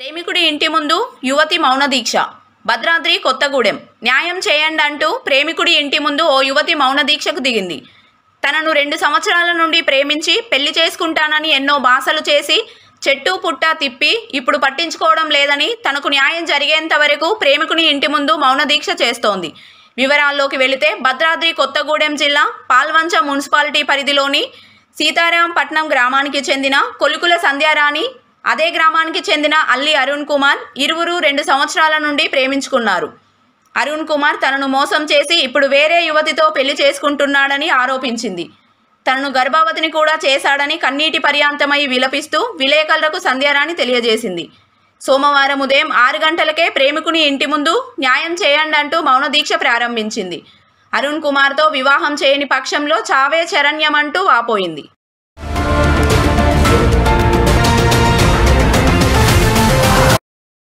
ప్రేమికుడి ఇంటి ముందు యువతి మౌన దీక్ష భద్రాద్రి కొత్తగూడెం న్యాయం చేయండి అంటూ ప్రేమికుడి ఇంటి ముందు ఓ యువతి మౌన దీక్షకు దిగింది తనను రెండు సంవత్సరాల నుండి ప్రేమించి పెళ్లి చేసుకుంటానని ఎన్నో బాసలు చేసి చెట్టు పుట్ట తిప్పి ఇప్పుడు పట్టించుకోవడం లేదని తనకు న్యాయం జరిగేంత వరకు ప్రేమికుని ఇంటి ముందు మౌన దీక్ష చేస్తోంది వివరాల్లోకి వెళితే భద్రాద్రి కొత్తగూడెం జిల్లా పాల్వంచ మున్సిపాలిటీ పరిధిలోని సీతారాంపట్నం గ్రామానికి చెందిన కొలుకుల సంధ్యారాణి అదే గ్రామానికి చెందిన అల్లి అరుణ్ కుమార్ ఇరువురు రెండు సంవత్సరాల నుండి ప్రేమించుకున్నారు అరుణ్ కుమార్ తనను మోసం చేసి ఇప్పుడు వేరే యువతితో పెళ్లి చేసుకుంటున్నాడని ఆరోపించింది తనను గర్భవతిని కూడా చేశాడని కన్నీటి పర్యాంతమై విలపిస్తూ విలేకరులకు సంధ్యారాణి తెలియజేసింది సోమవారం ఉదయం ఆరు గంటలకే ప్రేమికుని ఇంటి ముందు న్యాయం చేయండి అంటూ మౌనదీక్ష ప్రారంభించింది అరుణ్ కుమార్తో వివాహం చేయని పక్షంలో చావే చరణ్యమంటూ వాపోయింది